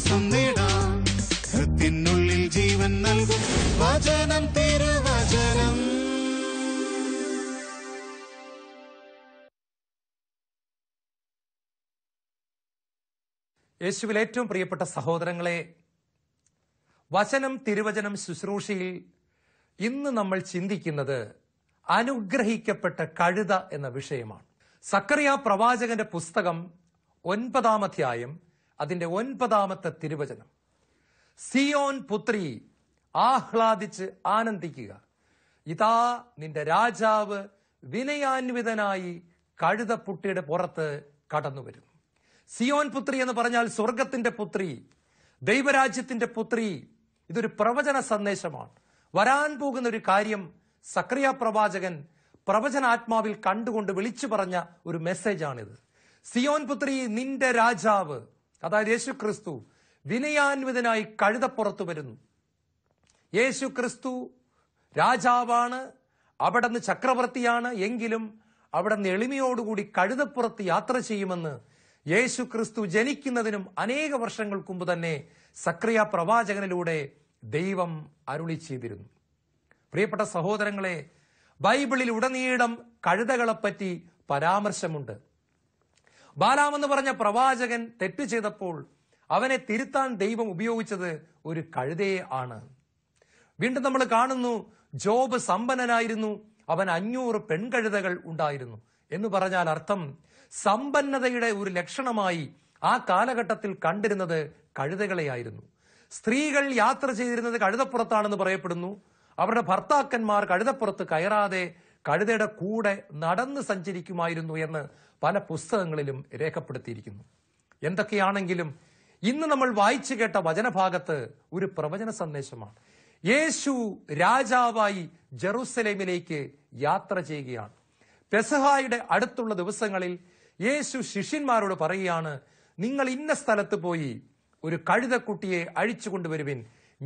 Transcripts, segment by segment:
വിശ്വാസം നേടാം ഹൃത്തിനുള്ളിൽ ജീവൻ നൽകും വചനം തിരുവചനം യേശുവിൽ ഏറ്റവും പ്രിയപ്പെട്ട സഹോദരങ്ങളെ വചനം തിരുവചനം ശുശ്രൂഷയിൽ ഇന്ന് നമ്മൾ ചിന്തിക്കുന്നത് അനുഗ്രഹിക്കപ്പെട്ട കഴുത എന്ന വിഷയമാണ് സക്കറിയ പ്രവാചകന്റെ പുസ്തകം ഒൻപതാം അധ്യായം അതിന്റെ ഒൻപതാമത്തെ തിരുവചനം സിയോൻ പുത്രി ആഹ്ലാദിച്ച് ആനന്ദിക്കുക ഇതാ നിന്റെ രാജാവ് വിനയാന്വിതനായി കഴുതപ്പുട്ടിയുടെ പുറത്ത് കടന്നു വരുന്നു സിയോൻ പുത്രി എന്ന് പറഞ്ഞാൽ സ്വർഗത്തിന്റെ പുത്രി ദൈവരാജ്യത്തിന്റെ പുത്രി ഇതൊരു പ്രവചന സന്ദേശമാണ് വരാൻ പോകുന്ന ഒരു കാര്യം സക്രിയ പ്രവാചകൻ പ്രവചനാത്മാവിൽ കണ്ടുകൊണ്ട് വിളിച്ചു പറഞ്ഞ ഒരു മെസ്സേജാണിത് സിയോൻ പുത്രി നിന്റെ രാജാവ് അതായത് യേശു ക്രിസ്തു വിനയാന്വിതനായി കഴുതപ്പുറത്തു വരുന്നു യേശു ക്രിസ്തു രാജാവാണ് അവിടെ നിന്ന് ചക്രവർത്തിയാണ് എങ്കിലും അവിടെ നിന്ന് എളിമയോടുകൂടി കഴുതപ്പുറത്ത് യാത്ര ചെയ്യുമെന്ന് യേശു ക്രിസ്തു ജനിക്കുന്നതിനും അനേക വർഷങ്ങൾക്ക് മുമ്പ് തന്നെ സക്രിയ പ്രവാചകനിലൂടെ ദൈവം അരുളി ചെയ്തിരുന്നു പ്രിയപ്പെട്ട സഹോദരങ്ങളെ ബൈബിളിൽ ഉടനീളം കഴുതകളെപ്പറ്റി പരാമർശമുണ്ട് ബാലാമെന്ന് പറഞ്ഞ പ്രവാചകൻ തെറ്റ് ചെയ്തപ്പോൾ അവനെ തിരുത്താൻ ദൈവം ഉപയോഗിച്ചത് ഒരു കഴുതയെ ആണ് വീണ്ടും നമ്മൾ കാണുന്നു ജോബ് സമ്പന്നനായിരുന്നു അവൻ അഞ്ഞൂറ് പെൺകഴുതകൾ ഉണ്ടായിരുന്നു എന്ന് പറഞ്ഞാൽ അർത്ഥം സമ്പന്നതയുടെ ഒരു ലക്ഷണമായി ആ കാലഘട്ടത്തിൽ കണ്ടിരുന്നത് കഴുതകളെയായിരുന്നു സ്ത്രീകൾ യാത്ര ചെയ്തിരുന്നത് കഴുതപ്പുറത്താണെന്ന് പറയപ്പെടുന്നു അവരുടെ ഭർത്താക്കന്മാർ കഴുതപ്പുറത്ത് കയറാതെ കഴുതയുടെ കൂടെ നടന്ന് സഞ്ചരിക്കുമായിരുന്നു എന്ന് പല പുസ്തകങ്ങളിലും രേഖപ്പെടുത്തിയിരിക്കുന്നു എന്തൊക്കെയാണെങ്കിലും ഇന്ന് നമ്മൾ വായിച്ചു കേട്ട വചനഭാഗത്ത് ഒരു പ്രവചന സന്ദേശമാണ് യേശു രാജാവായി ജെറുസലേമിലേക്ക് യാത്ര ചെയ്യുകയാണ് പെസഹായുടെ അടുത്തുള്ള ദിവസങ്ങളിൽ യേശു ശിഷ്യന്മാരോട് പറയുകയാണ് നിങ്ങൾ ഇന്ന സ്ഥലത്ത് പോയി ഒരു കഴുതക്കുട്ടിയെ അഴിച്ചു കൊണ്ടുവരുവിൻ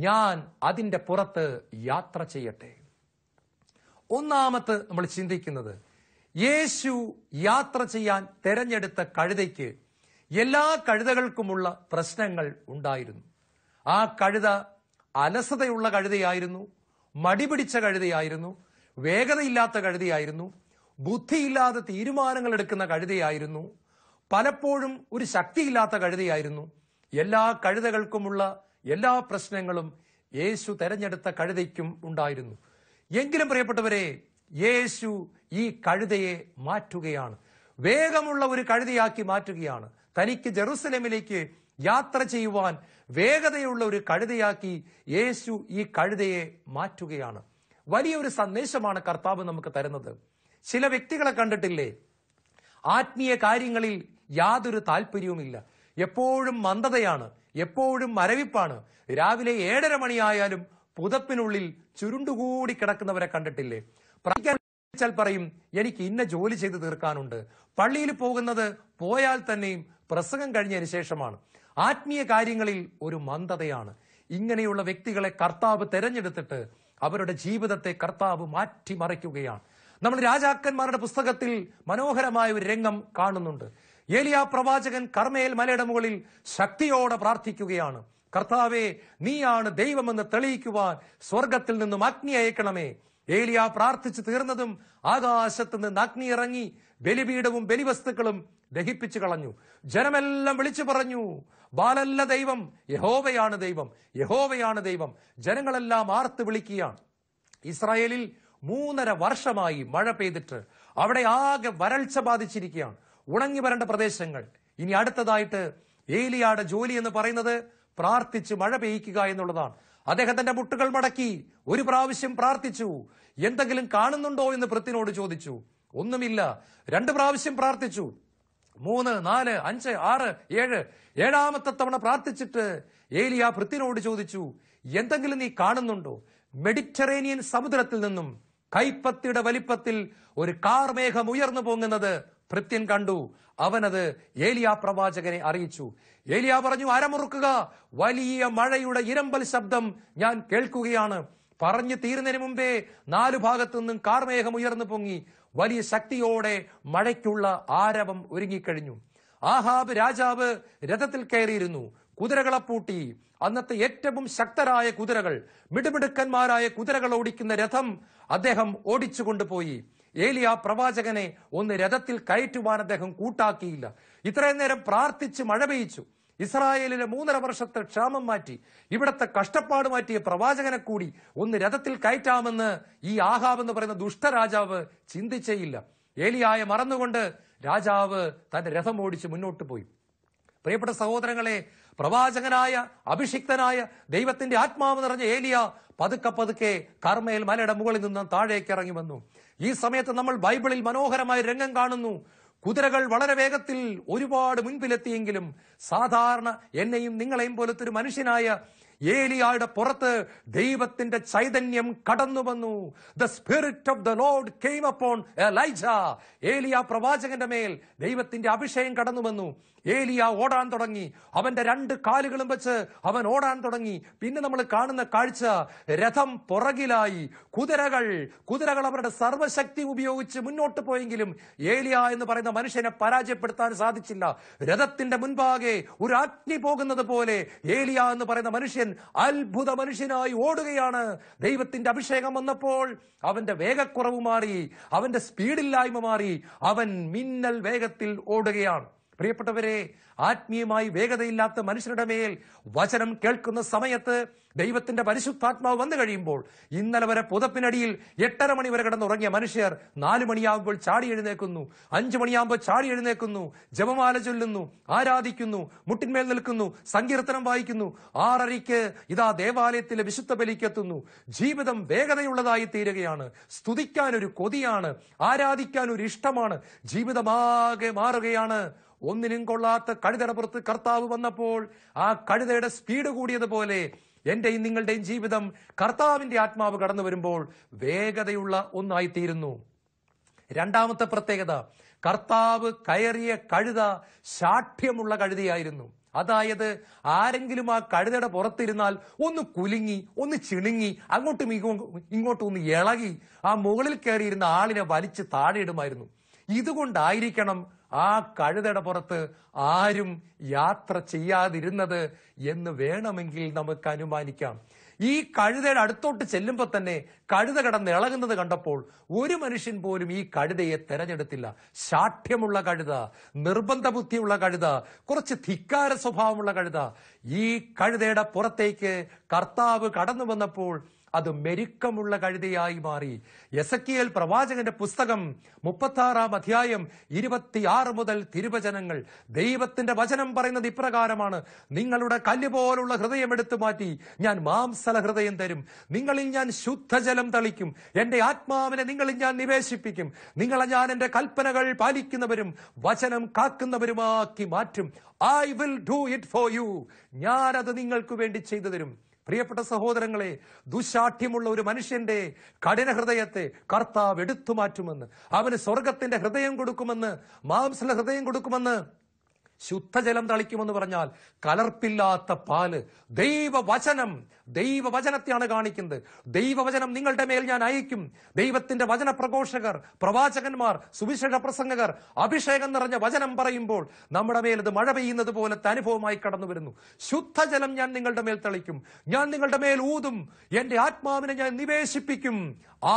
ഞാൻ അതിൻ്റെ പുറത്ത് യാത്ര ചെയ്യട്ടെ ഒന്നാമത്ത് നമ്മൾ ചിന്തിക്കുന്നത് യേശു യാത്ര ചെയ്യാൻ തെരഞ്ഞെടുത്ത കഴുതയ്ക്ക് എല്ലാ കഴുതകൾക്കുമുള്ള പ്രശ്നങ്ങൾ ഉണ്ടായിരുന്നു ആ കഴുത അലസതയുള്ള കഴുതയായിരുന്നു മടിപിടിച്ച കഴുതയായിരുന്നു വേഗതയില്ലാത്ത കഴുതയായിരുന്നു ബുദ്ധിയില്ലാതെ തീരുമാനങ്ങൾ എടുക്കുന്ന കഴുതയായിരുന്നു പലപ്പോഴും ഒരു ശക്തിയില്ലാത്ത കഴുതയായിരുന്നു എല്ലാ കഴുതകൾക്കുമുള്ള എല്ലാ പ്രശ്നങ്ങളും യേശു തെരഞ്ഞെടുത്ത കഴുതയ്ക്കും ഉണ്ടായിരുന്നു എങ്കിലും പ്രിയപ്പെട്ടവരെ യേശു ഈ കഴുതയെ മാറ്റുകയാണ് വേഗമുള്ള ഒരു കഴുതയാക്കി മാറ്റുകയാണ് തനിക്ക് ജെറുസലേമിലേക്ക് യാത്ര ചെയ്യുവാൻ വേഗതയുള്ള ഒരു കഴുതയാക്കി യേശു ഈ കഴുതയെ മാറ്റുകയാണ് വലിയൊരു സന്ദേശമാണ് കർത്താവ് നമുക്ക് തരുന്നത് ചില വ്യക്തികളെ കണ്ടിട്ടില്ലേ ആത്മീയ കാര്യങ്ങളിൽ യാതൊരു താല്പര്യവുമില്ല എപ്പോഴും മന്ദതയാണ് എപ്പോഴും മരവിപ്പാണ് രാവിലെ ഏഴര മണിയായാലും പുതപ്പിനുള്ളിൽ ചുരുണ്ടുകൂടി കിടക്കുന്നവരെ കണ്ടിട്ടില്ലേ പ്രാർത്ഥിക്കാൻ പറയും എനിക്ക് ഇന്ന ജോലി ചെയ്ത് തീർക്കാനുണ്ട് പള്ളിയിൽ പോകുന്നത് പോയാൽ തന്നെയും പ്രസംഗം കഴിഞ്ഞതിന് ശേഷമാണ് ആത്മീയ കാര്യങ്ങളിൽ ഒരു മന്ദതയാണ് ഇങ്ങനെയുള്ള വ്യക്തികളെ കർത്താവ് തെരഞ്ഞെടുത്തിട്ട് അവരുടെ ജീവിതത്തെ കർത്താവ് മാറ്റിമറിക്കുകയാണ് നമ്മൾ രാജാക്കന്മാരുടെ പുസ്തകത്തിൽ മനോഹരമായ ഒരു രംഗം കാണുന്നുണ്ട് ഏലിയ പ്രവാചകൻ കർമ്മേൽ മലയുടെ മുകളിൽ ശക്തിയോടെ പ്രാർത്ഥിക്കുകയാണ് കർത്താവെ നീയാണ് ദൈവമെന്ന് തെളിയിക്കുവാൻ സ്വർഗത്തിൽ നിന്നും അഗ്നി അയക്കണമേ ഏലിയ പ്രാർത്ഥിച്ചു തീർന്നതും ആകാശത്ത് നിന്ന് അഗ്നി ഇറങ്ങി ബലിപീഠവും ബലിവസ്തുക്കളും ദഹിപ്പിച്ചു കളഞ്ഞു ജനമെല്ലാം വിളിച്ചു പറഞ്ഞു ബാലല്ല ദൈവം യഹോവയാണ് ദൈവം യഹോവയാണ് ദൈവം ജനങ്ങളെല്ലാം ആർത്ത് വിളിക്കുകയാണ് ഇസ്രായേലിൽ മൂന്നര വർഷമായി മഴ പെയ്തിട്ട് അവിടെ ആകെ വരൾച്ച ബാധിച്ചിരിക്കുകയാണ് ഉണങ്ങി വരേണ്ട പ്രദേശങ്ങൾ ഇനി അടുത്തതായിട്ട് ഏലിയാടെ ജോലി എന്ന് പറയുന്നത് പ്രാർത്ഥിച്ച് മഴ പെയ്യ്ക്കുക എന്നുള്ളതാണ് അദ്ദേഹത്തിന്റെ മുട്ടുകൾ മടക്കി ഒരു പ്രാവശ്യം പ്രാർത്ഥിച്ചു എന്തെങ്കിലും കാണുന്നുണ്ടോ എന്ന് പൃഥ്വിനോട് ചോദിച്ചു ഒന്നുമില്ല രണ്ട് പ്രാവശ്യം പ്രാർത്ഥിച്ചു മൂന്ന് നാല് അഞ്ച് ആറ് ഏഴ് ഏഴാമത്തെ തവണ പ്രാർത്ഥിച്ചിട്ട് ഏലിയ പൃഥ്വിനോട് ചോദിച്ചു എന്തെങ്കിലും നീ കാണുന്നുണ്ടോ മെഡിറ്ററേനിയൻ സമുദ്രത്തിൽ നിന്നും കൈപ്പത്തിയുടെ വലിപ്പത്തിൽ ഒരു കാർമേഘം ഉയർന്നു പൊങ്ങുന്നത് ഭൃത്യൻ കണ്ടു അവനത് ഏലിയാ പ്രവാചകനെ അറിയിച്ചു ഏലിയ പറഞ്ഞു അരമുറുക്കുക വലിയ മഴയുടെ ഇരമ്പൽ ശബ്ദം ഞാൻ കേൾക്കുകയാണ് പറഞ്ഞു തീരുന്നതിന് മുമ്പേ നാലു ഭാഗത്തു നിന്നും കാർമേഘം ഉയർന്നു പൊങ്ങി വലിയ ശക്തിയോടെ മഴയ്ക്കുള്ള ആരവം ഒരുങ്ങിക്കഴിഞ്ഞു ആഹാബ് രാജാവ് രഥത്തിൽ കയറിയിരുന്നു കുതിരകളെ പൂട്ടി അന്നത്തെ ഏറ്റവും ശക്തരായ കുതിരകൾ മിടുമിടുക്കന്മാരായ കുതിരകൾ ഓടിക്കുന്ന രഥം അദ്ദേഹം ഓടിച്ചു കൊണ്ടുപോയി ഏലിയ പ്രവാചകനെ ഒന്ന് രഥത്തിൽ കയറ്റുവാൻ അദ്ദേഹം കൂട്ടാക്കിയില്ല ഇത്രയും നേരം പ്രാർത്ഥിച്ച് മഴ പെയ്ച്ചു ഇസ്രായേലിലെ മൂന്നര വർഷത്തെ ക്ഷാമം മാറ്റി ഇവിടത്തെ കഷ്ടപ്പാട് മാറ്റിയ പ്രവാചകനെ കൂടി ഒന്ന് രഥത്തിൽ കയറ്റാമെന്ന് ഈ ആഹാബ് എന്ന് പറയുന്ന ദുഷ്ടരാജാവ് ചിന്തിച്ചേയില്ല ഏലിയായ മറന്നുകൊണ്ട് രാജാവ് തന്റെ രഥം ഓടിച്ച് മുന്നോട്ട് പോയി പ്രിയപ്പെട്ട സഹോദരങ്ങളെ പ്രവാചകനായ അഭിഷിക്തനായ ദൈവത്തിന്റെ ആത്മാവ് നിറഞ്ഞ ഏലിയ പതുക്കെ പതുക്കെ കർമ്മയിൽ മലയുടെ മുകളിൽ നിന്ന് താഴേക്ക് ഇറങ്ങി വന്നു ഈ സമയത്ത് നമ്മൾ ബൈബിളിൽ മനോഹരമായ രംഗം കാണുന്നു കുതിരകൾ വളരെ വേഗത്തിൽ ഒരുപാട് മുൻപിലെത്തിയെങ്കിലും സാധാരണ എന്നെയും നിങ്ങളെയും പോലത്തെ ഒരു മനുഷ്യനായ ഏലിയായുടെ പുറത്ത് ദൈവത്തിന്റെ ചൈതന്യം കടന്നു വന്നു the spirit of the Lord came upon Elijah ഏലിയ പ്രവാചകന്റെ മേൽ ദൈവത്തിന്റെ അഭിഷേകം കടന്നു വന്നു ഏലിയ ഓടാൻ തുടങ്ങി അവന്റെ രണ്ട് കാലുകളും വെച്ച് അവൻ ഓടാൻ തുടങ്ങി പിന്നെ നമ്മൾ കാണുന്ന കാഴ്ച രഥം പുറകിലായി കുതിരകൾ കുതിരകൾ അവരുടെ സർവശക്തി ഉപയോഗിച്ച് മുന്നോട്ട് പോയെങ്കിലും ഏലിയ എന്ന് പറയുന്ന മനുഷ്യനെ പരാജയപ്പെടുത്താൻ സാധിച്ചില്ല രഥത്തിന്റെ മുൻപാകെ ഒരു അഗ്നി പോകുന്നത് പോലെ ഏലിയ എന്ന് പറയുന്ന മനുഷ്യൻ അത്ഭുത മനുഷ്യനായി ഓടുകയാണ് ദൈവത്തിന്റെ അഭിഷേകം വന്നപ്പോൾ അവന്റെ വേഗക്കുറവ് മാറി അവന്റെ സ്പീഡില്ലായ്മ മാറി അവൻ മിന്നൽ വേഗത്തിൽ ഓടുകയാണ് പ്രിയപ്പെട്ടവരെ ആത്മീയമായി വേഗതയില്ലാത്ത മനുഷ്യരുടെ മേൽ വചനം കേൾക്കുന്ന സമയത്ത് ദൈവത്തിന്റെ പരിശുദ്ധാത്മാവ് വന്നു കഴിയുമ്പോൾ ഇന്നലെ വരെ പുതപ്പിനടിയിൽ എട്ടര മണി വരെ കിടന്നുറങ്ങിയ മനുഷ്യർ നാലു മണിയാകുമ്പോൾ ചാടി എഴുന്നേക്കുന്നു അഞ്ചു മണിയാകുമ്പോൾ ചാടി എഴുന്നേക്കുന്നു ജപമാല ചൊല്ലുന്നു ആരാധിക്കുന്നു മുട്ടിന്മേൽ നിൽക്കുന്നു സങ്കീർത്തനം വായിക്കുന്നു ആറരയ്ക്ക് ഇതാ ദേവാലയത്തിലെ വിശുദ്ധ ബലിക്കെത്തുന്നു ജീവിതം വേഗതയുള്ളതായി തീരുകയാണ് സ്തുതിക്കാൻ ഒരു കൊതിയാണ് ആരാധിക്കാൻ ഒരു ഇഷ്ടമാണ് ജീവിതമാകെ മാറുകയാണ് ഒന്നിനും കൊള്ളാത്ത പുറത്ത് കർത്താവ് വന്നപ്പോൾ ആ കഴുതയുടെ സ്പീഡ് കൂടിയതുപോലെ എന്റെയും നിങ്ങളുടെയും ജീവിതം കർത്താവിന്റെ ആത്മാവ് കടന്നു വരുമ്പോൾ വേഗതയുള്ള ഒന്നായിത്തീരുന്നു രണ്ടാമത്തെ പ്രത്യേകത കർത്താവ് കയറിയ കഴുത ശാഠ്യമുള്ള കഴുതയായിരുന്നു അതായത് ആരെങ്കിലും ആ കഴുതയുടെ പുറത്തിരുന്നാൽ ഒന്ന് കുലുങ്ങി ഒന്ന് ചിണുങ്ങി അങ്ങോട്ടും ഇങ്ങോട്ടും ഒന്ന് ഇളകി ആ മുകളിൽ കയറിയിരുന്ന ആളിനെ വലിച്ച് താഴെയിടുമായിരുന്നു ഇടുമായിരുന്നു ഇതുകൊണ്ടായിരിക്കണം ആ കഴുതയുടെ പുറത്ത് ആരും യാത്ര ചെയ്യാതിരുന്നത് എന്ന് വേണമെങ്കിൽ നമുക്ക് അനുമാനിക്കാം ഈ കഴുതയുടെ അടുത്തോട്ട് ചെല്ലുമ്പോൾ തന്നെ കഴുത കിടന്ന് ഇളകുന്നത് കണ്ടപ്പോൾ ഒരു മനുഷ്യൻ പോലും ഈ കഴുതയെ തെരഞ്ഞെടുത്തില്ല ശാഠ്യമുള്ള കഴുത നിർബന്ധ ബുദ്ധിയുള്ള കഴുത കുറച്ച് ധിക്കാര സ്വഭാവമുള്ള കഴുത ഈ കഴുതയുടെ പുറത്തേക്ക് കർത്താവ് കടന്നു വന്നപ്പോൾ അത് മെരുക്കമുള്ള കഴുതയായി മാറി എസക്കിയൽ പ്രവാചകന്റെ പുസ്തകം ആറാം അധ്യായം ഇരുപത്തിയാറ് മുതൽ തിരുവചനങ്ങൾ ദൈവത്തിന്റെ വചനം പറയുന്നത് ഇപ്രകാരമാണ് നിങ്ങളുടെ കല്ല് പോലുള്ള ഹൃദയം എടുത്തു മാറ്റി ഞാൻ മാംസല ഹൃദയം തരും നിങ്ങളിൽ ഞാൻ ശുദ്ധജലം തളിക്കും എന്റെ ആത്മാവിനെ നിങ്ങളിൽ ഞാൻ നിവേശിപ്പിക്കും നിങ്ങളെ ഞാൻ എന്റെ കൽപ്പനകൾ പാലിക്കുന്നവരും വചനം കാക്കുന്നവരുമാക്കി മാറ്റും I will do it for you ഞാൻ അത് നിങ്ങൾക്ക് വേണ്ടി ചെയ്തു തരും പ്രിയപ്പെട്ട സഹോദരങ്ങളെ ദുശാഠ്യമുള്ള ഒരു മനുഷ്യന്റെ കഠിന ഹൃദയത്തെ കർത്താവ് എടുത്തു മാറ്റുമെന്ന് അവന് സ്വർഗത്തിന്റെ ഹൃദയം കൊടുക്കുമെന്ന് മാംസല ഹൃദയം കൊടുക്കുമെന്ന് ശുദ്ധജലം തളിക്കുമെന്ന് പറഞ്ഞാൽ കലർപ്പില്ലാത്ത പാല് ദൈവവചനം ദൈവവചനത്തെയാണ് കാണിക്കുന്നത് ദൈവവചനം നിങ്ങളുടെ മേൽ ഞാൻ അയക്കും ദൈവത്തിന്റെ വചന പ്രഘോഷകർ പ്രവാചകന്മാർ സുവിശേഷ പ്രസംഗകർ അഭിഷേകം നിറഞ്ഞ വചനം പറയുമ്പോൾ നമ്മുടെ മേൽ ഇത് മഴ പെയ്യുന്നത് പോലത്തെ അനുഭവമായി കടന്നു വരുന്നു ശുദ്ധജലം ഞാൻ നിങ്ങളുടെ മേൽ തളിക്കും ഞാൻ നിങ്ങളുടെ മേൽ ഊതും എന്റെ ആത്മാവിനെ ഞാൻ നിവേശിപ്പിക്കും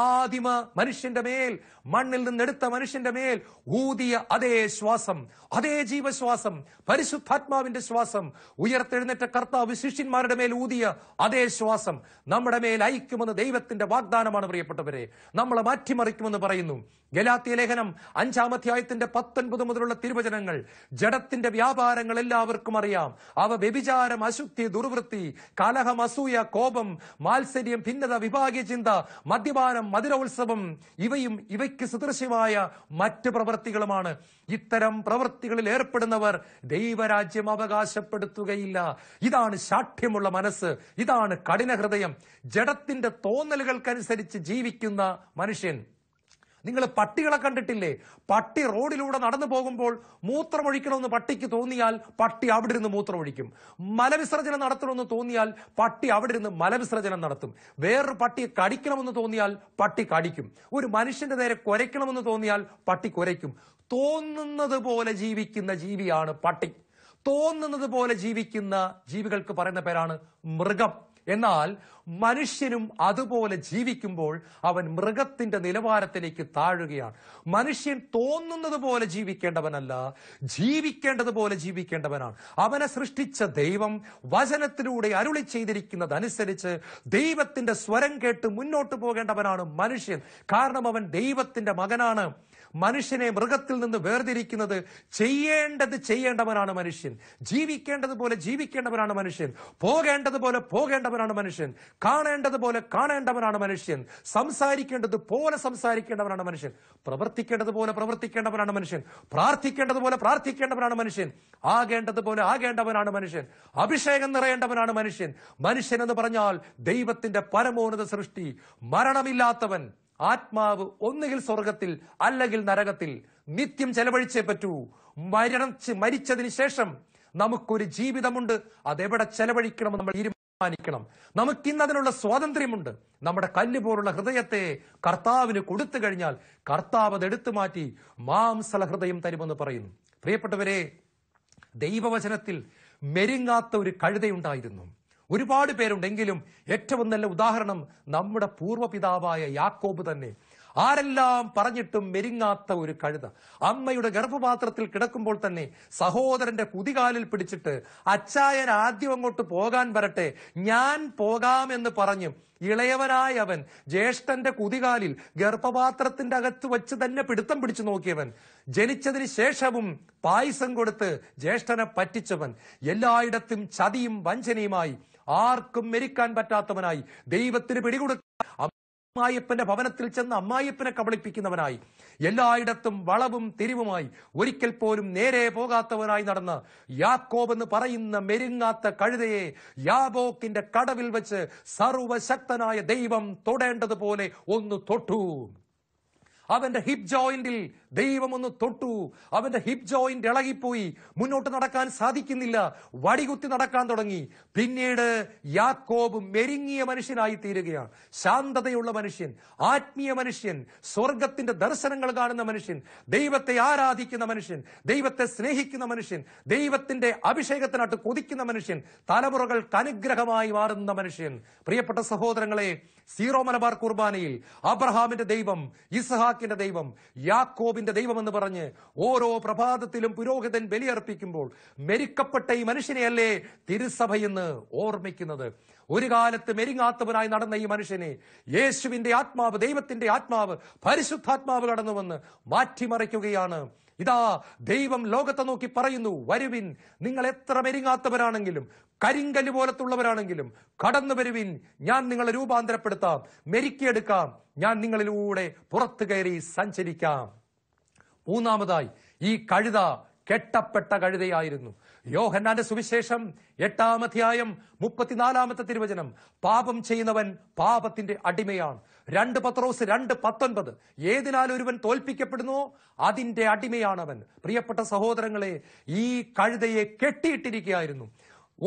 ആദിമ മനുഷ്യന്റെ മേൽ മണ്ണിൽ നിന്നെടുത്ത മനുഷ്യന്റെ മേൽ ഊതിയ അതേ ശ്വാസം അതേ ജീവശ്വാസം പരിശുദ്ധാത്മാവിന്റെ ശ്വാസം ഉയർത്തെഴുന്നേറ്റ കർത്താവ് ശിഷ്യന്മാരുടെ മേൽ ഊതിയ അതേ അതേ ശ്വാസം നമ്മുടെ മേൽ അയക്കുമെന്ന് ദൈവത്തിന്റെ വാഗ്ദാനമാണ് പ്രിയപ്പെട്ടവരെ നമ്മളെ മാറ്റിമറിക്കുമെന്ന് പറയുന്നു ഗലാത്തിയ ലേഖനം അഞ്ചാം അധ്യായത്തിന്റെ പത്തൊൻപത് മുതലുള്ള തിരുവചനങ്ങൾ ജഡത്തിന്റെ വ്യാപാരങ്ങൾ എല്ലാവർക്കും അറിയാം അവ വ്യഭിചാരം അശുദ്ധി ദുർവൃത്തി കലഹം അസൂയ കോപം മാത്സര്യം ഭിന്നത വിഭാഗീയ ചിന്ത മദ്യപാനം മധുരോത്സവം ഇവയും ഇവയ്ക്ക് സദൃശ്യമായ മറ്റ് പ്രവൃത്തികളുമാണ് ഇത്തരം പ്രവൃത്തികളിൽ ഏർപ്പെടുന്നവർ ദൈവരാജ്യം അവകാശപ്പെടുത്തുകയില്ല ഇതാണ് ശാഠ്യമുള്ള മനസ്സ് ഇതാണ് അതാണ് കഠിന ഹൃദയം ജഡത്തിന്റെ തോന്നലുകൾക്കനുസരിച്ച് ജീവിക്കുന്ന മനുഷ്യൻ നിങ്ങൾ പട്ടികളെ കണ്ടിട്ടില്ലേ പട്ടി റോഡിലൂടെ നടന്നു പോകുമ്പോൾ മൂത്രമൊഴിക്കണമെന്ന് പട്ടിക്ക് തോന്നിയാൽ പട്ടി അവിടെ ഇരുന്ന് മൂത്രമൊഴിക്കും മലവിസർജനം നടത്തണമെന്ന് തോന്നിയാൽ പട്ടി അവിടെ ഇരുന്ന് മലവിസർജനം നടത്തും വേറൊരു പട്ടിയെ കടിക്കണമെന്ന് തോന്നിയാൽ പട്ടി കടിക്കും ഒരു മനുഷ്യന്റെ നേരെ കുരയ്ക്കണമെന്ന് തോന്നിയാൽ പട്ടി കുരയ്ക്കും തോന്നുന്നത് പോലെ ജീവിക്കുന്ന ജീവിയാണ് പട്ടി തോന്നുന്നത് പോലെ ജീവിക്കുന്ന ജീവികൾക്ക് പറയുന്ന പേരാണ് മൃഗം എന്നാൽ മനുഷ്യനും അതുപോലെ ജീവിക്കുമ്പോൾ അവൻ മൃഗത്തിന്റെ നിലവാരത്തിലേക്ക് താഴുകയാണ് മനുഷ്യൻ തോന്നുന്നത് പോലെ ജീവിക്കേണ്ടവനല്ല ജീവിക്കേണ്ടതുപോലെ ജീവിക്കേണ്ടവനാണ് അവനെ സൃഷ്ടിച്ച ദൈവം വചനത്തിലൂടെ അരുളി ചെയ്തിരിക്കുന്നതനുസരിച്ച് ദൈവത്തിന്റെ സ്വരം കേട്ട് മുന്നോട്ട് പോകേണ്ടവനാണ് മനുഷ്യൻ കാരണം അവൻ ദൈവത്തിന്റെ മകനാണ് മനുഷ്യനെ മൃഗത്തിൽ നിന്ന് വേർതിരിക്കുന്നത് ചെയ്യേണ്ടത് ചെയ്യേണ്ടവനാണ് മനുഷ്യൻ ജീവിക്കേണ്ടതുപോലെ ജീവിക്കേണ്ടവനാണ് മനുഷ്യൻ പോകേണ്ടതുപോലെ പോകേണ്ടവനാണ് മനുഷ്യൻ കാണേണ്ടതുപോലെ കാണേണ്ടവനാണ് മനുഷ്യൻ സംസാരിക്കേണ്ടത് പോലെ സംസാരിക്കേണ്ടവനാണ് മനുഷ്യൻ പ്രവർത്തിക്കേണ്ടതുപോലെ പ്രവർത്തിക്കേണ്ടവനാണ് മനുഷ്യൻ പ്രാർത്ഥിക്കേണ്ടതുപോലെ പ്രാർത്ഥിക്കേണ്ടവനാണ് മനുഷ്യൻ ആകേണ്ടതുപോലെ ആകേണ്ടവനാണ് മനുഷ്യൻ അഭിഷേകം നിറയേണ്ടവനാണ് മനുഷ്യൻ മനുഷ്യൻ എന്ന് പറഞ്ഞാൽ ദൈവത്തിന്റെ പരമോന്നത സൃഷ്ടി മരണമില്ലാത്തവൻ ആത്മാവ് ഒന്നുകിൽ സ്വർഗത്തിൽ അല്ലെങ്കിൽ നരകത്തിൽ നിത്യം ചെലവഴിച്ചേ പറ്റൂ മരണിച്ച് മരിച്ചതിന് ശേഷം നമുക്കൊരു ജീവിതമുണ്ട് അതെവിടെ ചെലവഴിക്കണമെന്ന് നമ്മൾ തീരുമാനിക്കണം നമുക്കിന്ന് അതിനുള്ള സ്വാതന്ത്ര്യമുണ്ട് നമ്മുടെ കല്ല് പോലുള്ള ഹൃദയത്തെ കർത്താവിന് കൊടുത്തു കഴിഞ്ഞാൽ കർത്താവ് അതെടുത്തു മാറ്റി മാംസല ഹൃദയം തരുമെന്ന് പറയുന്നു പ്രിയപ്പെട്ടവരെ ദൈവവചനത്തിൽ മെരുങ്ങാത്ത ഒരു കഴുതയുണ്ടായിരുന്നു ഒരുപാട് പേരുണ്ടെങ്കിലും ഏറ്റവും നല്ല ഉദാഹരണം നമ്മുടെ പൂർവ്വപിതാവായ യാക്കോബ് തന്നെ ആരെല്ലാം പറഞ്ഞിട്ടും മെരിങ്ങാത്ത ഒരു കഴുത അമ്മയുടെ ഗർഭപാത്രത്തിൽ കിടക്കുമ്പോൾ തന്നെ സഹോദരന്റെ കുതികാലിൽ പിടിച്ചിട്ട് അച്ചായൻ ആദ്യം അങ്ങോട്ട് പോകാൻ വരട്ടെ ഞാൻ പോകാമെന്ന് പറഞ്ഞു ഇളയവനായ അവൻ ജ്യേഷ്ഠന്റെ കുതികാലിൽ ഗർഭപാത്രത്തിന്റെ അകത്ത് വെച്ച് തന്നെ പിടുത്തം പിടിച്ചു നോക്കിയവൻ ജനിച്ചതിന് ശേഷവും പായസം കൊടുത്ത് ജ്യേഷ്ഠനെ പറ്റിച്ചവൻ എല്ലായിടത്തും ചതിയും വഞ്ചനയുമായി ആർക്കും മെരിക്കാൻ പറ്റാത്തവനായി ദൈവത്തിന് പിടികൊടുക്ക അമ്മായിയപ്പന്റെ ഭവനത്തിൽ ചെന്ന് അമ്മായിയപ്പനെ കബളിപ്പിക്കുന്നവനായി എല്ലായിടത്തും വളവും തിരിവുമായി ഒരിക്കൽ പോലും നേരെ പോകാത്തവനായി നടന്ന് യാക്കോബ് എന്ന് പറയുന്ന മെരുങ്ങാത്ത കഴുതയെ യാബോക്കിന്റെ കടവിൽ വെച്ച് സർവശക്തനായ ദൈവം തൊടേണ്ടതുപോലെ ഒന്ന് തൊട്ടു അവന്റെ ഹിപ് ജോയിന്റിൽ ദൈവം ഒന്ന് തൊട്ടു അവന്റെ ഹിപ് ജോയിന്റ് ഇളകിപ്പോയി മുന്നോട്ട് നടക്കാൻ സാധിക്കുന്നില്ല വടികുത്തി നടക്കാൻ തുടങ്ങി പിന്നീട് യാക്കോബ് മെരുങ്ങിയ മനുഷ്യനായി തീരുകയാണ് ശാന്തതയുള്ള മനുഷ്യൻ ആത്മീയ മനുഷ്യൻ സ്വർഗത്തിന്റെ ദർശനങ്ങൾ കാണുന്ന മനുഷ്യൻ ദൈവത്തെ ആരാധിക്കുന്ന മനുഷ്യൻ ദൈവത്തെ സ്നേഹിക്കുന്ന മനുഷ്യൻ ദൈവത്തിന്റെ അഭിഷേകത്തിനായിട്ട് കൊതിക്കുന്ന മനുഷ്യൻ തലമുറകൾക്ക് അനുഗ്രഹമായി മാറുന്ന മനുഷ്യൻ പ്രിയപ്പെട്ട സഹോദരങ്ങളെ സീറോ മലബാർ കുർബാനയിൽ അബ്രഹാമിന്റെ ദൈവം ഇസ്ഹാക്കിന്റെ ദൈവം യാക്കോബ് യാക്കോബിന്റെ ദൈവമെന്ന് പറഞ്ഞ് ഓരോ പ്രഭാതത്തിലും പുരോഹിതൻ ബലിയർപ്പിക്കുമ്പോൾ മെരിക്കപ്പെട്ട ഈ മനുഷ്യനെയല്ലേ തിരുസഭയെന്ന് ഓർമ്മിക്കുന്നത് ഒരു കാലത്ത് മെരിങ്ങാത്തവനായി നടന്ന ഈ മനുഷ്യനെ യേശുവിന്റെ ആത്മാവ് ദൈവത്തിന്റെ ആത്മാവ് പരിശുദ്ധാത്മാവ് കടന്നു വന്ന് മാറ്റിമറിക്കുകയാണ് ഇതാ ദൈവം ലോകത്തെ നോക്കി പറയുന്നു വരുവിൻ നിങ്ങൾ എത്ര മെരിങ്ങാത്തവരാണെങ്കിലും കരിങ്കല് പോലത്തുള്ളവരാണെങ്കിലും കടന്നു വരുവിൻ ഞാൻ നിങ്ങളെ രൂപാന്തരപ്പെടുത്താം മെരുക്കിയെടുക്കാം ഞാൻ നിങ്ങളിലൂടെ പുറത്തു കയറി സഞ്ചരിക്കാം മൂന്നാമതായി ഈ കഴുത കെട്ടപ്പെട്ട കഴുതയായിരുന്നു യോഹന്നാന്റെ സുവിശേഷം എട്ടാം അധ്യായം മുപ്പത്തിനാലാമത്തെ തിരുവചനം പാപം ചെയ്യുന്നവൻ പാപത്തിന്റെ അടിമയാണ് രണ്ട് പത്രോസ് രണ്ട് പത്തൊൻപത് ഏതിനാൽ ഒരുവൻ തോൽപ്പിക്കപ്പെടുന്നു അതിന്റെ അടിമയാണവൻ പ്രിയപ്പെട്ട സഹോദരങ്ങളെ ഈ കഴുതയെ കെട്ടിയിട്ടിരിക്കുകയായിരുന്നു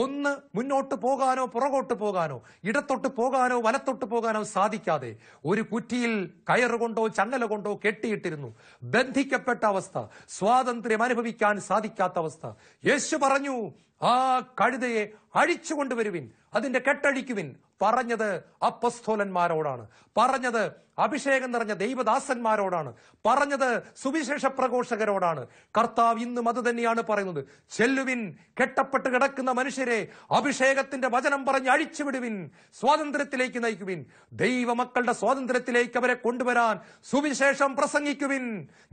ഒന്ന് മുന്നോട്ട് പോകാനോ പുറകോട്ട് പോകാനോ ഇടത്തോട്ട് പോകാനോ വലത്തോട്ട് പോകാനോ സാധിക്കാതെ ഒരു കുറ്റിയിൽ കയറുകൊണ്ടോ ചങ്ങല കൊണ്ടോ കെട്ടിയിട്ടിരുന്നു ബന്ധിക്കപ്പെട്ട അവസ്ഥ സ്വാതന്ത്ര്യം അനുഭവിക്കാൻ സാധിക്കാത്ത അവസ്ഥ യേശു പറഞ്ഞു ആ കഴുതയെ അഴിച്ചു അതിന്റെ കെട്ടഴിക്കുവിൻ പറഞ്ഞത് അപ്പസ്തോലന്മാരോടാണ് പറഞ്ഞത് അഭിഷേകം നിറഞ്ഞ ദൈവദാസന്മാരോടാണ് പറഞ്ഞത് സുവിശേഷ പ്രഘോഷകരോടാണ് കർത്താവ് ഇന്നും അത് തന്നെയാണ് പറയുന്നത് ചെല്ലുവിൻ കെട്ടപ്പെട്ട് കിടക്കുന്ന മനുഷ്യരെ അഭിഷേകത്തിന്റെ വചനം പറഞ്ഞ് അഴിച്ചുവിടുവിൻ സ്വാതന്ത്ര്യത്തിലേക്ക് നയിക്കുവിൻ ദൈവമക്കളുടെ സ്വാതന്ത്ര്യത്തിലേക്ക് അവരെ കൊണ്ടുവരാൻ സുവിശേഷം പ്രസംഗിക്കുവിൻ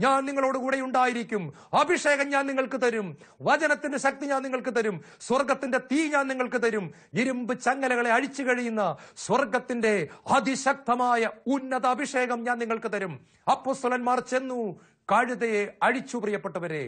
ഞാൻ നിങ്ങളോട് കൂടെ ഉണ്ടായിരിക്കും അഭിഷേകം ഞാൻ നിങ്ങൾക്ക് തരും വചനത്തിന്റെ ശക്തി ഞാൻ നിങ്ങൾക്ക് തരും സ്വർഗത്തിന്റെ തീ ഞാൻ നിങ്ങൾക്ക് തരും ഇരുമ്പ് ഇരുമ്പ് ചങ്ങലകളെ അഴിച്ചു കഴിയുന്ന സ്വർഗത്തിന്റെ അതിശക്തമായ ഉന്നത അഭിഷേകം ഞാൻ നിങ്ങൾക്ക് തരും സ്വലന്മാർ ചെന്നു കഴുതയെ അഴിച്ചു പ്രിയപ്പെട്ടവരെ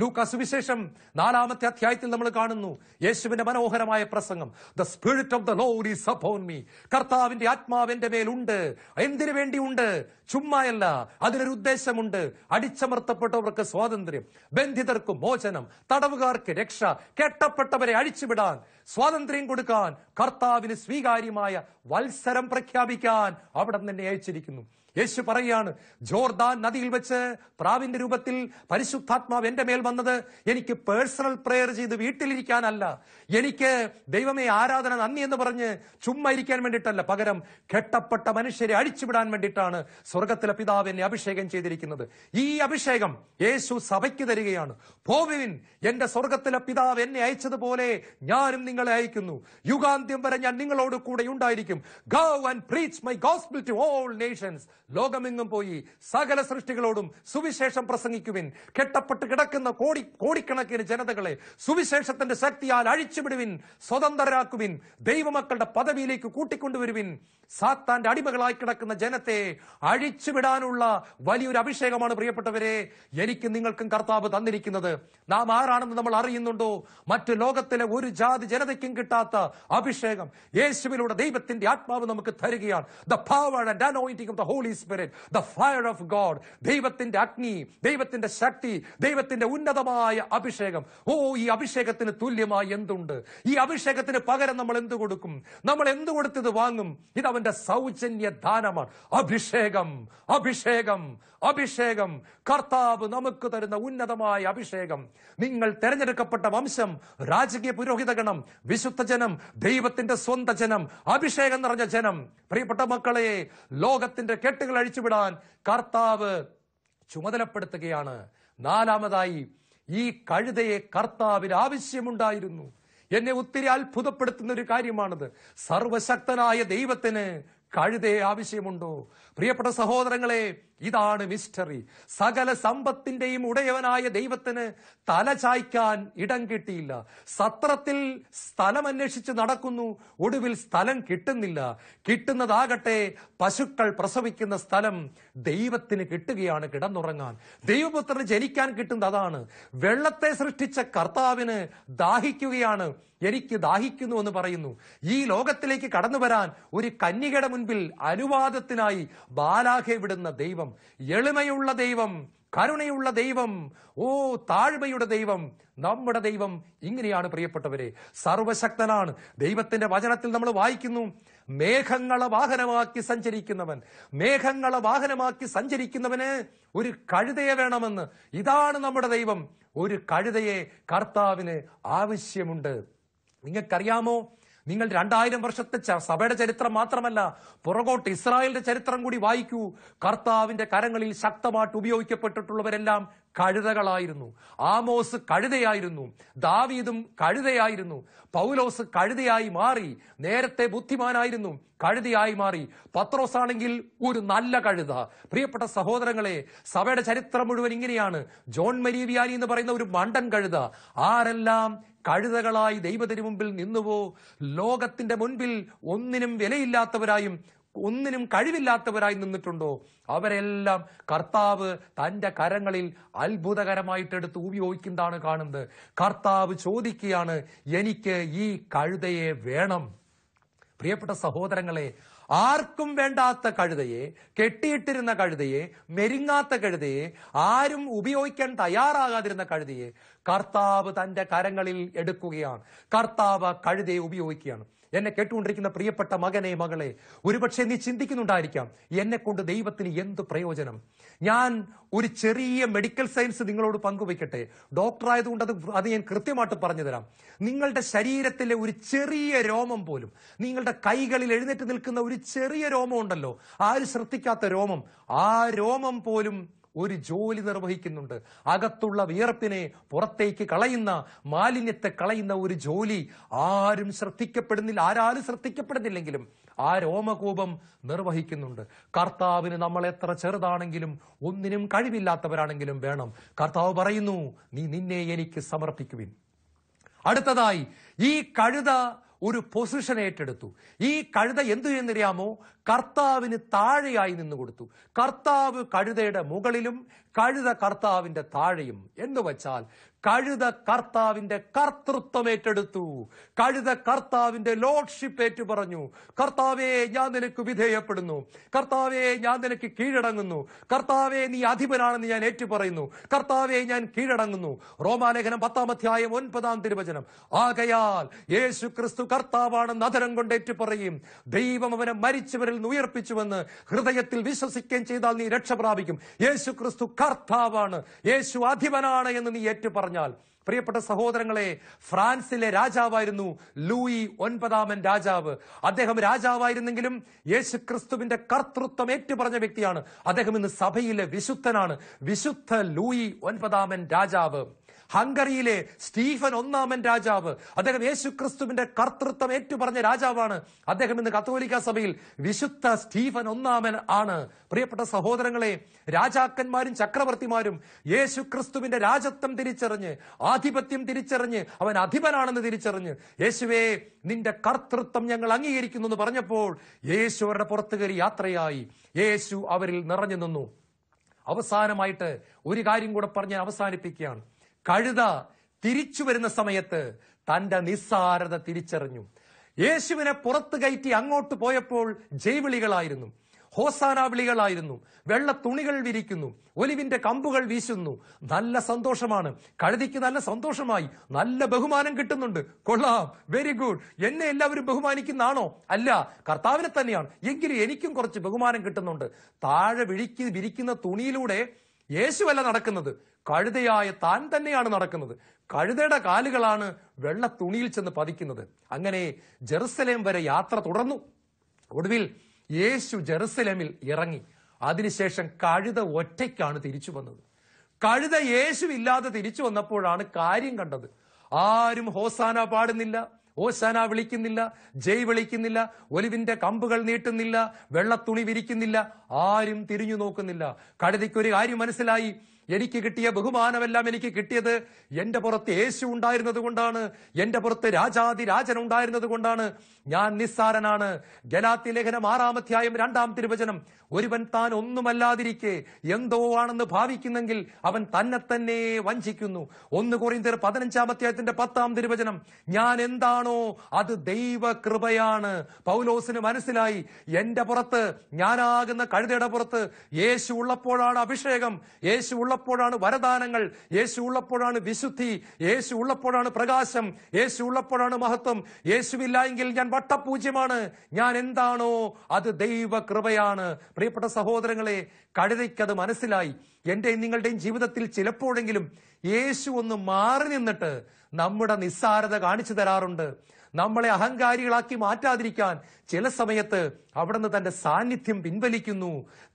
ലൂക്ക സുവിശേഷം നാലാമത്തെ അധ്യായത്തിൽ നമ്മൾ കാണുന്നു യേശുവിന്റെ മനോഹരമായ പ്രസംഗം the spirit of the Lord is upon me കർത്താവിന്റെ ആത്മാവ് മേലുണ്ട് എന്തിനു വേണ്ടിയുണ്ട് ചുമ്മായല്ല അതിനൊരു ഉദ്ദേശമുണ്ട് അടിച്ചമർത്തപ്പെട്ടവർക്ക് സ്വാതന്ത്ര്യം ബന്ധിതർക്ക് മോചനം തടവുകാർക്ക് രക്ഷ കെട്ടപ്പെട്ടവരെ അഴിച്ചുവിടാൻ സ്വാതന്ത്ര്യം കൊടുക്കാൻ കർത്താവിന് സ്വീകാര്യമായ വത്സരം പ്രഖ്യാപിക്കാൻ അവിടെ തന്നെ അയച്ചിരിക്കുന്നു യേശു പറയുകയാണ് ജോർദാൻ നദിയിൽ വെച്ച് പ്രാവിന്റെ രൂപത്തിൽ പരിശുദ്ധാത്മാവ് എന്റെ മേൽ വന്നത് എനിക്ക് പേഴ്സണൽ പ്രെയർ ചെയ്ത് വീട്ടിലിരിക്കാനല്ല എനിക്ക് ദൈവമേ ആരാധന നന്ദി എന്ന് പറഞ്ഞ് ചുമ്മാ ഇരിക്കാൻ വേണ്ടിയിട്ടല്ല പകരം കെട്ടപ്പെട്ട മനുഷ്യരെ അഴിച്ചുവിടാൻ വേണ്ടിയിട്ടാണ് സ്വർഗത്തിലെ പിതാവ് എന്നെ അഭിഷേകം ചെയ്തിരിക്കുന്നത് ഈ അഭിഷേകം യേശു സഭയ്ക്ക് തരികയാണ് പോവിൻ എന്റെ സ്വർഗത്തിലെ പിതാവ് എന്നെ അയച്ചതുപോലെ ഞാനും നിങ്ങളെ അയക്കുന്നു യുഗാന്ത്യം വരെ ഞാൻ നിങ്ങളോട് കൂടെ ഉണ്ടായിരിക്കും go and preach my gospel to all nations ലോകമെങ്ങും പോയി സകല സൃഷ്ടികളോടും സുവിശേഷം പ്രസംഗിക്കുവിൻ കെട്ടപ്പെട്ട് കിടക്കുന്ന കോടി കോടിക്കണക്കിന് ജനതകളെ സുവിശേഷത്തിന്റെ ശക്തിയാൽ അഴിച്ചുവിടുവിൻ സ്വതന്ത്രരാക്കുവിൻ ദൈവമക്കളുടെ പദവിയിലേക്ക് കൂട്ടിക്കൊണ്ടുവരുവിൻ സാത്താന്റെ അടിമകളായി കിടക്കുന്ന ജനത്തെ അഴിച്ചുവിടാനുള്ള വലിയൊരു അഭിഷേകമാണ് പ്രിയപ്പെട്ടവരെ എനിക്ക് നിങ്ങൾക്കും കർത്താവ് തന്നിരിക്കുന്നത് നാം ആരാണെന്ന് നമ്മൾ അറിയുന്നുണ്ടോ മറ്റു ലോകത്തിലെ ഒരു ജാതി ജനതയ്ക്കും കിട്ടാത്ത അഭിഷേകം യേശുവിലൂടെ ദൈവത്തിന്റെ ആത്മാവ് നമുക്ക് തരികയാണ് the power and of the Holy Spirit the fire of God ദൈവത്തിന്റെ അഗ്നി ദൈവത്തിന്റെ ശക്തി ദൈവത്തിന്റെ ഉന്നതമായ അഭിഷേകം ഓ ഈ അഭിഷേകത്തിന് തുല്യമായി എന്തുണ്ട് ഈ അഭിഷേകത്തിന് പകരം നമ്മൾ എന്ത് കൊടുക്കും നമ്മൾ എന്ത് കൊടുത്തത് വാങ്ങും ഇത് അവന്റെ സൗജന്യ ദാനമാണ് അഭിഷേകം അഭിഷേകം അഭിഷേകം കർത്താവ് നമുക്ക് തരുന്ന ഉന്നതമായ അഭിഷേകം നിങ്ങൾ തെരഞ്ഞെടുക്കപ്പെട്ട വംശം രാജകീയ പുരോഹിതഗണം വിശുദ്ധ ജനം ദൈവത്തിന്റെ സ്വന്തം ജനം അഭിഷേകം നിറഞ്ഞ ജനം പ്രിയപ്പെട്ട മക്കളെ ലോകത്തിന്റെ കെട്ടുകൾ ദോഷങ്ങൾ അഴിച്ചുവിടാൻ കർത്താവ് ചുമതലപ്പെടുത്തുകയാണ് നാലാമതായി ഈ കഴുതയെ കർത്താവിന് ആവശ്യമുണ്ടായിരുന്നു എന്നെ ഒത്തിരി അത്ഭുതപ്പെടുത്തുന്ന ഒരു കാര്യമാണത് സർവശക്തനായ ദൈവത്തിന് കഴുതയെ ആവശ്യമുണ്ടോ പ്രിയപ്പെട്ട സഹോദരങ്ങളെ ഇതാണ് മിസ്റ്ററി സകല സമ്പത്തിന്റെയും ഉടയവനായ ദൈവത്തിന് തല ചായ്ക്കാൻ ഇടം കിട്ടിയില്ല സത്രത്തിൽ സ്ഥലം അന്വേഷിച്ച് നടക്കുന്നു ഒടുവിൽ സ്ഥലം കിട്ടുന്നില്ല കിട്ടുന്നതാകട്ടെ പശുക്കൾ പ്രസവിക്കുന്ന സ്ഥലം ദൈവത്തിന് കിട്ടുകയാണ് കിടന്നുറങ്ങാൻ ദൈവപുത്രന് ജനിക്കാൻ കിട്ടുന്നത് അതാണ് വെള്ളത്തെ സൃഷ്ടിച്ച കർത്താവിന് ദാഹിക്കുകയാണ് എനിക്ക് ദാഹിക്കുന്നു എന്ന് പറയുന്നു ഈ ലോകത്തിലേക്ക് കടന്നു വരാൻ ഒരു കന്യകയുടെ മുൻപിൽ അനുവാദത്തിനായി ബാലാഖെ വിടുന്ന ദൈവം ദൈവം എളിമയുള്ള ദൈവം കരുണയുള്ള ദൈവം ഓ താഴ്മയുടെ ദൈവം നമ്മുടെ ദൈവം ഇങ്ങനെയാണ് പ്രിയപ്പെട്ടവരെ സർവശക്തനാണ് ദൈവത്തിന്റെ വചനത്തിൽ നമ്മൾ വായിക്കുന്നു മേഘങ്ങളെ വാഹനമാക്കി സഞ്ചരിക്കുന്നവൻ മേഘങ്ങളെ വാഹനമാക്കി സഞ്ചരിക്കുന്നവന് ഒരു കഴുതയെ വേണമെന്ന് ഇതാണ് നമ്മുടെ ദൈവം ഒരു കഴുതയെ കർത്താവിന് ആവശ്യമുണ്ട് നിങ്ങൾക്കറിയാമോ നിങ്ങൾ രണ്ടായിരം വർഷത്തെ സഭയുടെ ചരിത്രം മാത്രമല്ല പുറകോട്ട് ഇസ്രായേലിന്റെ ചരിത്രം കൂടി വായിക്കൂ കർത്താവിന്റെ കരങ്ങളിൽ ശക്തമായിട്ട് ഉപയോഗിക്കപ്പെട്ടിട്ടുള്ളവരെല്ലാം കഴുതകളായിരുന്നു ആമോസ് കഴുതയായിരുന്നു ദാവീദും കഴുതയായിരുന്നു പൗലോസ് കഴുതയായി മാറി നേരത്തെ ബുദ്ധിമാനായിരുന്നു കഴുതയായി മാറി പത്രോസ് ആണെങ്കിൽ ഒരു നല്ല കഴുത പ്രിയപ്പെട്ട സഹോദരങ്ങളെ സഭയുടെ ചരിത്രം മുഴുവൻ ഇങ്ങനെയാണ് ജോൺ മരീവിയാനി എന്ന് പറയുന്ന ഒരു മണ്ടൻ കഴുത ആരെല്ലാം കഴുതകളായി ദൈവത്തിന് മുമ്പിൽ നിന്നുവോ ലോകത്തിന്റെ മുൻപിൽ ഒന്നിനും വിലയില്ലാത്തവരായും ഒന്നിനും കഴിവില്ലാത്തവരായി നിന്നിട്ടുണ്ടോ അവരെല്ലാം കർത്താവ് തന്റെ കരങ്ങളിൽ അത്ഭുതകരമായിട്ട് എടുത്ത് ഉപയോഗിക്കുന്നതാണ് കാണുന്നത് കർത്താവ് ചോദിക്കുകയാണ് എനിക്ക് ഈ കഴുതയെ വേണം പ്രിയപ്പെട്ട സഹോദരങ്ങളെ ആർക്കും വേണ്ടാത്ത കഴുതയെ കെട്ടിയിട്ടിരുന്ന കഴുതയെ മെരുങ്ങാത്ത കഴുതയെ ആരും ഉപയോഗിക്കാൻ തയ്യാറാകാതിരുന്ന കഴുതയെ കർത്താവ് തന്റെ കരങ്ങളിൽ എടുക്കുകയാണ് കർത്താവ് കഴുതയെ ഉപയോഗിക്കുകയാണ് എന്നെ കേട്ടുകൊണ്ടിരിക്കുന്ന പ്രിയപ്പെട്ട മകനെ മകളെ ഒരുപക്ഷെ നീ ചിന്തിക്കുന്നുണ്ടായിരിക്കാം എന്നെ കൊണ്ട് ദൈവത്തിന് എന്ത് പ്രയോജനം ഞാൻ ഒരു ചെറിയ മെഡിക്കൽ സയൻസ് നിങ്ങളോട് പങ്കുവയ്ക്കട്ടെ ആയതുകൊണ്ട് അത് അത് ഞാൻ കൃത്യമായിട്ട് പറഞ്ഞുതരാം നിങ്ങളുടെ ശരീരത്തിലെ ഒരു ചെറിയ രോമം പോലും നിങ്ങളുടെ കൈകളിൽ എഴുന്നേറ്റ് നിൽക്കുന്ന ഒരു ചെറിയ രോമം ഉണ്ടല്ലോ ആരും ശ്രദ്ധിക്കാത്ത രോമം ആ രോമം പോലും ഒരു ജോലി നിർവഹിക്കുന്നുണ്ട് അകത്തുള്ള വിയർപ്പിനെ പുറത്തേക്ക് കളയുന്ന മാലിന്യത്തെ കളയുന്ന ഒരു ജോലി ആരും ശ്രദ്ധിക്കപ്പെടുന്നില്ല ആരാലും ശ്രദ്ധിക്കപ്പെടുന്നില്ലെങ്കിലും ആ രോമകൂപം നിർവഹിക്കുന്നുണ്ട് കർത്താവിന് നമ്മൾ എത്ര ചെറുതാണെങ്കിലും ഒന്നിനും കഴിവില്ലാത്തവരാണെങ്കിലും വേണം കർത്താവ് പറയുന്നു നീ നിന്നെ എനിക്ക് സമർപ്പിക്കുവിൻ അടുത്തതായി ഈ കഴുത ഒരു പൊസിഷൻ ഏറ്റെടുത്തു ഈ കഴുത എന്തു എന്നറിയാമോ കർത്താവിന് താഴെയായി നിന്നു കൊടുത്തു കർത്താവ് കഴുതയുടെ മുകളിലും കഴുത കർത്താവിന്റെ താഴെയും എന്ന് വച്ചാൽ കഴുത കർത്താവിന്റെ കർത്തൃത്വം ഏറ്റെടുത്തു കഴുത കർത്താവിന്റെ ലോഡ്ഷിപ്പ് ഏറ്റു പറഞ്ഞു കർത്താവേ ഞാൻ നിനക്ക് വിധേയപ്പെടുന്നു കർത്താവേ ഞാൻ നിനക്ക് കീഴടങ്ങുന്നു കർത്താവേ നീ അധിപനാണെന്ന് ഞാൻ ഏറ്റു പറയുന്നു കർത്താവേ ഞാൻ കീഴടങ്ങുന്നു റോമാലേഖനം പത്താം അധ്യായം ഒൻപതാം തിരുവചനം ആകയാൽ യേശു ക്രിസ്തു കർത്താവാണെന്ന് അധരം കൊണ്ട് ഏറ്റുപറയും ദൈവം അവനെ മരിച്ചവരെ പേരിൽ നിന്ന് ഉയർപ്പിച്ചുവെന്ന് ഹൃദയത്തിൽ വിശ്വസിക്കുകയും ചെയ്താൽ നീ രക്ഷ പ്രാപിക്കും യേശു ക്രിസ്തു കർത്താവാണ് യേശു അധിപനാണ് എന്ന് നീ ഏറ്റു പറഞ്ഞാൽ പ്രിയപ്പെട്ട സഹോദരങ്ങളെ ഫ്രാൻസിലെ രാജാവായിരുന്നു ലൂയി ഒൻപതാമൻ രാജാവ് അദ്ദേഹം രാജാവായിരുന്നെങ്കിലും യേശു ക്രിസ്തുവിന്റെ കർത്തൃത്വം ഏറ്റുപറഞ്ഞ വ്യക്തിയാണ് അദ്ദേഹം ഇന്ന് സഭയിലെ വിശുദ്ധനാണ് വിശുദ്ധ ലൂയി ഒൻപതാമൻ രാജാവ് ഹംഗറിയിലെ സ്റ്റീഫൻ ഒന്നാമൻ രാജാവ് അദ്ദേഹം യേശു ക്രിസ്തുവിന്റെ കർത്തൃത്വം ഏറ്റുപറഞ്ഞ രാജാവാണ് അദ്ദേഹം ഇന്ന് കത്തോലിക്ക സഭയിൽ വിശുദ്ധ സ്റ്റീഫൻ ഒന്നാമൻ ആണ് പ്രിയപ്പെട്ട സഹോദരങ്ങളെ രാജാക്കന്മാരും ചക്രവർത്തിമാരും യേശു ക്രിസ്തുവിന്റെ രാജത്വം തിരിച്ചറിഞ്ഞ് ആധിപത്യം തിരിച്ചറിഞ്ഞ് അവൻ അധിപനാണെന്ന് തിരിച്ചറിഞ്ഞ് യേശുവേ നിന്റെ കർത്തൃത്വം ഞങ്ങൾ അംഗീകരിക്കുന്നു എന്ന് പറഞ്ഞപ്പോൾ യേശു അവരുടെ പുറത്തു കയറി യാത്രയായി യേശു അവരിൽ നിറഞ്ഞു നിന്നു അവസാനമായിട്ട് ഒരു കാര്യം കൂടെ പറഞ്ഞ് അവസാനിപ്പിക്കുകയാണ് കഴുത തിരിച്ചു വരുന്ന സമയത്ത് തന്റെ നിസ്സാരത തിരിച്ചറിഞ്ഞു യേശുവിനെ പുറത്തു കയറ്റി അങ്ങോട്ട് പോയപ്പോൾ ജൈവിളികളായിരുന്നു ഹോസാന വിളികളായിരുന്നു വെള്ള തുണികൾ വിരിക്കുന്നു ഒലിവിന്റെ കമ്പുകൾ വീശുന്നു നല്ല സന്തോഷമാണ് കഴുതിക്ക് നല്ല സന്തോഷമായി നല്ല ബഹുമാനം കിട്ടുന്നുണ്ട് കൊള്ളാം വെരി ഗുഡ് എന്നെ എല്ലാവരും ബഹുമാനിക്കുന്നാണോ അല്ല കർത്താവിനെ തന്നെയാണ് എങ്കിലും എനിക്കും കുറച്ച് ബഹുമാനം കിട്ടുന്നുണ്ട് താഴെ വിഴിക്ക് വിരിക്കുന്ന തുണിയിലൂടെ യേശുവല്ല നടക്കുന്നത് കഴുതയായ താൻ തന്നെയാണ് നടക്കുന്നത് കഴുതയുടെ കാലുകളാണ് വെള്ള തുണിയിൽ ചെന്ന് പതിക്കുന്നത് അങ്ങനെ ജെറുസലേം വരെ യാത്ര തുടർന്നു ഒടുവിൽ യേശു ജെറുസലേമിൽ ഇറങ്ങി അതിനുശേഷം കഴുത ഒറ്റയ്ക്കാണ് തിരിച്ചു വന്നത് കഴുത യേശു ഇല്ലാതെ തിരിച്ചു വന്നപ്പോഴാണ് കാര്യം കണ്ടത് ആരും ഹോസാന പാടുന്നില്ല ഹോസാന വിളിക്കുന്നില്ല ജയ് വിളിക്കുന്നില്ല ഒലിവിന്റെ കമ്പുകൾ നീട്ടുന്നില്ല വെള്ളത്തുണി വിരിക്കുന്നില്ല ആരും തിരിഞ്ഞു നോക്കുന്നില്ല കഴുതയ്ക്കൊരു കാര്യം മനസ്സിലായി എനിക്ക് കിട്ടിയ ബഹുമാനമെല്ലാം എനിക്ക് കിട്ടിയത് എന്റെ പുറത്ത് യേശു ഉണ്ടായിരുന്നത് കൊണ്ടാണ് എന്റെ പുറത്ത് രാജാതി രാജൻ ഉണ്ടായിരുന്നത് കൊണ്ടാണ് ഞാൻ നിസ്സാരനാണ് ഗലാത്തി ലേഖനം ആറാമധ്യായം രണ്ടാം തിരുവചനം ഒരുവൻ താൻ ഒന്നുമല്ലാതിരിക്കെ എന്തോ ആണെന്ന് ഭാവിക്കുന്നെങ്കിൽ അവൻ തന്നെ തന്നെ വഞ്ചിക്കുന്നു ഒന്ന് തീർ പതിനഞ്ചാം അധ്യായത്തിന്റെ പത്താം തിരുവചനം ഞാൻ എന്താണോ അത് ദൈവ കൃപയാണ് പൗലോസിന് മനസ്സിലായി എന്റെ പുറത്ത് ഞാനാകുന്ന കഴുതയുടെ പുറത്ത് യേശു ഉള്ളപ്പോഴാണ് അഭിഷേകം യേശു ഉള്ള ഉള്ളപ്പോഴാണ് വരദാനങ്ങൾ യേശു ഉള്ളപ്പോഴാണ് വിശുദ്ധി യേശു ഉള്ളപ്പോഴാണ് പ്രകാശം യേശു ഉള്ളപ്പോഴാണ് മഹത്വം യേശുവില്ല എങ്കിൽ ഞാൻ വട്ടപൂജ്യമാണ് ഞാൻ എന്താണോ അത് ദൈവ കൃപയാണ് പ്രിയപ്പെട്ട സഹോദരങ്ങളെ കഴുതയ്ക്കത് മനസ്സിലായി എന്റെയും നിങ്ങളുടെയും ജീവിതത്തിൽ ചിലപ്പോഴെങ്കിലും യേശു ഒന്ന് മാറി നിന്നിട്ട് നമ്മുടെ നിസ്സാരത കാണിച്ചു തരാറുണ്ട് നമ്മളെ അഹങ്കാരികളാക്കി മാറ്റാതിരിക്കാൻ ചില സമയത്ത് അവിടുന്ന് തന്റെ സാന്നിധ്യം പിൻവലിക്കുന്നു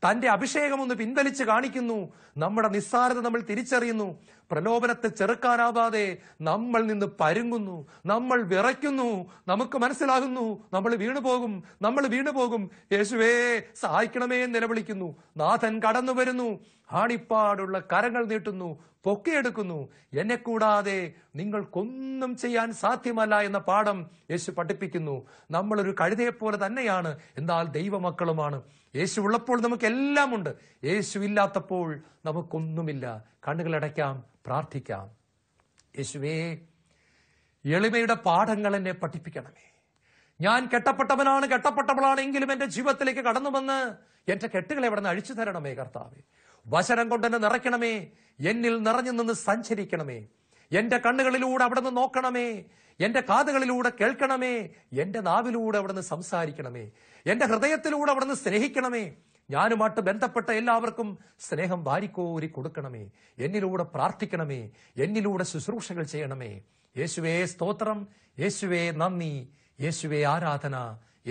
തന്റെ അഭിഷേകം ഒന്ന് പിൻവലിച്ച് കാണിക്കുന്നു നമ്മുടെ നിസ്സാരത നമ്മൾ തിരിച്ചറിയുന്നു പ്രലോഭനത്തെ ചെറുക്കാനാവാതെ നമ്മൾ നിന്ന് പരുങ്ങുന്നു നമ്മൾ വിറയ്ക്കുന്നു നമുക്ക് മനസ്സിലാകുന്നു നമ്മൾ വീണുപോകും നമ്മൾ വീണുപോകും യേശുവേ സഹായിക്കണമേ എന്ന് നിലവിളിക്കുന്നു നാഥൻ കടന്നു വരുന്നു ആണിപ്പാടുള്ള കരങ്ങൾ നീട്ടുന്നു പൊക്കിയെടുക്കുന്നു എന്നെ കൂടാതെ നിങ്ങൾക്കൊന്നും ചെയ്യാൻ സാധ്യമല്ല എന്ന പാഠം യേശു പഠിപ്പിക്കുന്നു നമ്മളൊരു കഴുതയെപ്പോലെ തന്നെയാണ് എന്നാൽ ദൈവമക്കളുമാണ് യേശു ഉള്ളപ്പോൾ നമുക്ക് എല്ലാമുണ്ട് ഉണ്ട് യേശു ഇല്ലാത്തപ്പോൾ നമുക്കൊന്നുമില്ല കണ്ണുകളടയ്ക്കാം പ്രാർത്ഥിക്കാം യേശുവേ എളിമയുടെ പാഠങ്ങൾ എന്നെ പഠിപ്പിക്കണമേ ഞാൻ കെട്ടപ്പെട്ടവനാണ് കെട്ടപ്പെട്ടവളാണെങ്കിലും എന്റെ ജീവിതത്തിലേക്ക് കടന്നു വന്ന് എന്റെ കെട്ടുകളെ ഇവിടെ നിന്ന് അഴിച്ചു തരണമേ കർത്താവേ വശനം കൊണ്ടെന്നെ നിറയ്ക്കണമേ എന്നിൽ നിറഞ്ഞു നിന്ന് സഞ്ചരിക്കണമേ എന്റെ കണ്ണുകളിലൂടെ നിന്ന് നോക്കണമേ എന്റെ കാതുകളിലൂടെ കേൾക്കണമേ എന്റെ നാവിലൂടെ നിന്ന് സംസാരിക്കണമേ എന്റെ ഹൃദയത്തിലൂടെ നിന്ന് സ്നേഹിക്കണമേ ഞാനുമായിട്ട് ബന്ധപ്പെട്ട എല്ലാവർക്കും സ്നേഹം വാരിക്കോരി കൊടുക്കണമേ എന്നിലൂടെ പ്രാർത്ഥിക്കണമേ എന്നിലൂടെ ശുശ്രൂഷകൾ ചെയ്യണമേ യേശുവേ സ്തോത്രം യേശുവേ നന്ദി യേശുവേ ആരാധന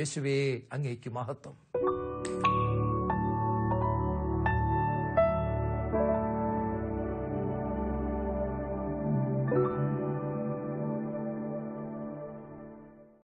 യേശുവേ അങ്ങേക്ക് മഹത്വം